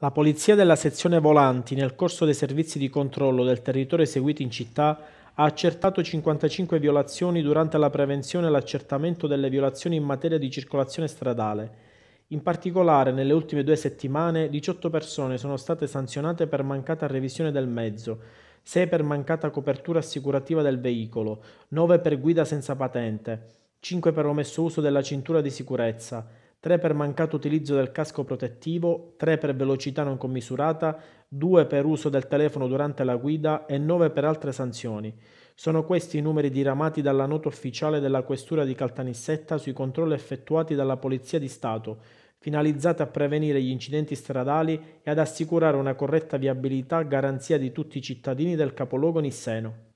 La polizia della sezione volanti nel corso dei servizi di controllo del territorio eseguiti in città ha accertato 55 violazioni durante la prevenzione e l'accertamento delle violazioni in materia di circolazione stradale. In particolare, nelle ultime due settimane, 18 persone sono state sanzionate per mancata revisione del mezzo, 6 per mancata copertura assicurativa del veicolo, 9 per guida senza patente, 5 per omesso uso della cintura di sicurezza, 3 per mancato utilizzo del casco protettivo, 3 per velocità non commisurata, 2 per uso del telefono durante la guida e 9 per altre sanzioni. Sono questi i numeri diramati dalla nota ufficiale della Questura di Caltanissetta sui controlli effettuati dalla Polizia di Stato, finalizzati a prevenire gli incidenti stradali e ad assicurare una corretta viabilità a garanzia di tutti i cittadini del capoluogo nisseno.